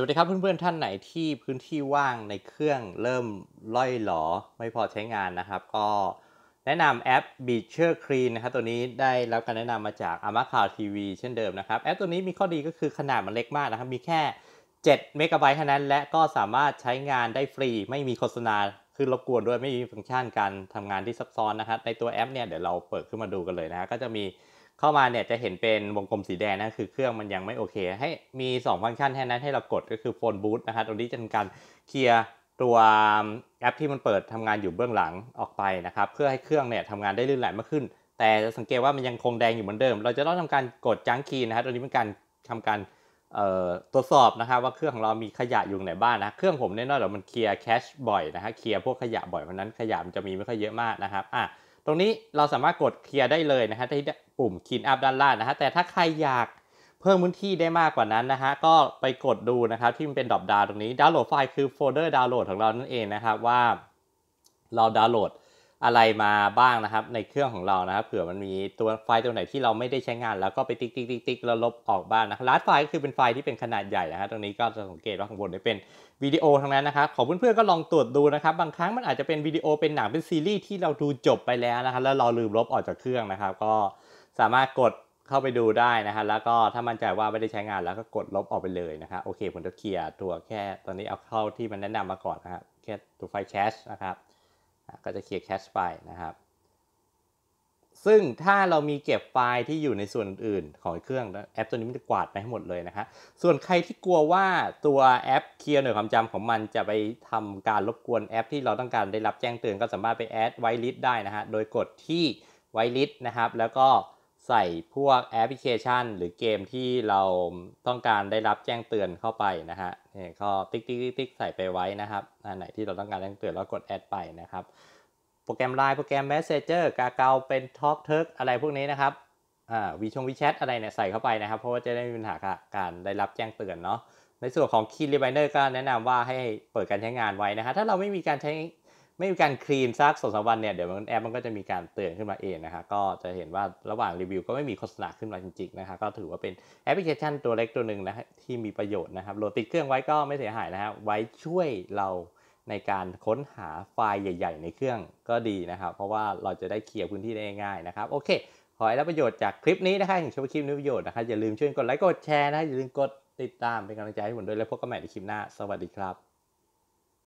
วัสดีครับเพื่อนๆท่านไหนที่พื้นที่ว่างในเครื่องเริ่มล่อยหลอไม่พอใช้งานนะครับก็แนะนำแอป b e a c h e r Clean นะครับตัวนี้ได้รับการแนะนำมาจาก a m a c a r TV เช่นเดิมนะครับ แอปตัวนี้มีข้อดีก็คือขนาดมันเล็กมากนะครับมีแค่7เมกะไบต์เท่านั้นและก็สามารถใช้งานได้ฟรี ไม่มีโฆษณาคือรบกวนด้วยไม่มีฟังก์ชันการทำงานที่ซับซ้อนนะครับในตัวแอปเนี่ยเดี๋ยวเราเปิดขึ้นมาดูกันเลยนะก็จะมีเข้ามาเนี่ยจะเห็นเป็นวงกลมสีแดงนะคือเครื่องมันยังไม่โอเค ให้มี 2ฟังก์ชันแค่นั้นให้เรากดก็คือโฟนบูตนะครับตรงนี้จะเป็นการเคลียร์ตัวแอปที่มันเปิดทำงานอยู่เบื้องหลังออกไปนะครับเพื่อให้เครื่องเนี่ยทำงานได้ลื่นไหลมากขึ้น แต่จะสังเกตว่ามันยังคงแดงอยู่เหมือนเดิม เราจะต้องทำการกดจังคีนะครับตรงนี้เป็นการทำการตรวจสอบนะครับว่าเครื่องของเรามีขยะอยู่ไหนบ้างนนะเครื่องผมแน่นอนเดี๋ยวมันเคลียร์แคชบ่อยนะับเคลียร์พวกขยะบ่อยเพราะนั้นขยะมันจะมีไม่ค่อยเยอะมากนะครับอ่ะตรงนี้เราสามารถกดเคลียร์ได้เลยนะฮะที่ปุ่ม clean up ด้านล่างนะฮะแต่ถ้าใครอยากเพิ่มพื้นที่ได้มากกว่านั้นนะฮะก็ไปกดดูนะครับที่มันเป็นดอปดาวตรงนี้ดาวน์โหลดไฟล์คือโฟลเดอร์ดาวน์โหลดของเรานั่นเองนะครับ ว่าเราดาวน์โหลดอะไรมาบ้างนะครับ ในเครื่องของเรานะครับ เผื่อมันมีตัวไฟล์ตัวไหนที่เราไม่ได้ใช้งานแล้วก็ไปติ๊กติ๊กติ๊กติ๊กแล้วลบออกบ้างนะลัดไฟล์ก็คือเป็นไฟล์ที่เป็นขนาดใหญ่นะครับตรงนี้ก็จะสังเกตว่าข้างบนได้เป็นวิดีโอทั้งนั้นนะครับขอเพื่อนๆก็ลองตรวจดูนะครับบางครั้งมันอาจจะเป็นวิดีโอเป็นหนัง เป็นซีรีส์ที่เราดูจบไปแล้วนะครับแล้วเราลืมลบออกจากเครื่องนะครับก็สามารถกดเข้าไปดูได้นะครับแล้วก็ถ้ามั่นใจว่าไม่ได้ใช้งานแล้วก็กดลบออกไปเลยนะครับโอเคผมจะเคลียร์ตัวแค่ตอนนี้เอาเข้าที่มันแนะนำมาก่อนนะครับแค่ตัวไฟล์แชชนะครับก็จะเคลียร์แคชไปนะครับ ซึ่งถ้าเรามีเก็บไฟล์ที่อยู่ในส่วนอื่นๆของเครื่องแอปตัวนี้มันจะกวาดไปให้หมดเลยนะฮะ ส่วนใครที่กลัวว่าตัวแอปเคลียร์หน่วยความจำของมันจะไปทำการรบกวนแอปที่เราต้องการได้รับแจ้งเตือน ก็สามารถไปแอดไวลิสได้นะฮะ โดยกดที่ไวลิสนะครับ แล้วก็ใส่พวกแอปพลิเคชัน หรือเกมที่เราต้องการได้รับแจ้งเตือนเข้าไปนะฮะเนี่ยก็ติ๊กติ๊กติ๊กใส่ไปไว้นะครับอันไหนที่เราต้องการแจ้งเตือนแล้วกดแอดไปนะครับโปรแกรมไลน์โปรแกรม Messenger กาเกาเป็น Talk t u r k อะไรพวกนี้นะครับอ่าวีชงวีแชทอะไรเนี่ยใส่เข้าไปนะครับ เพราะว่าจะได้มีปัญหาการได้รับแจ้งเตือนเนาะในส่วนของ Key Reminder ก็แนะนำว่าให้เปิดการใช้งานไว้นะฮะถ้าเราไม่มีการใช้ไม่มีการคลีนซักสองสามวันเนี่ยเดี๋ยวมันแอปมันก็จะมีการเตือนขึ้นมาเองนะับก็จะเห็นว่าระหว่างรีวิว ก็ไม่มีโฆษณาขึ้นมาจริงๆนะับก็ถือว่าเป็นแอปพลิเคชันตัวเล็กตัวหนึ่งนะที่มีประโยชน์นะครับโหลดติดเครื่องไว้ก็ไม่เสียหายนะับไว้ช่วยเราในการค้นหาไฟล์ใหญ่ ๆ ในเครื่องก็ดีนะครับเพราะว่าเราจะได้เคลียร์พื้นที่ได้ง่ายนะครับโอเคขอให้รับประโยชน์จากคลิปนี้นะครับถึงชอบคลิปนี้ประโยชน์นะครับอย่าลืมช่วยกดไลค์กดแชร์นะอย่าลืมกดติดตามเป็นกำลังใจให้ผมด้วยแล้วพบกันใหม่ในคลิปหน้า สวัสดีครับ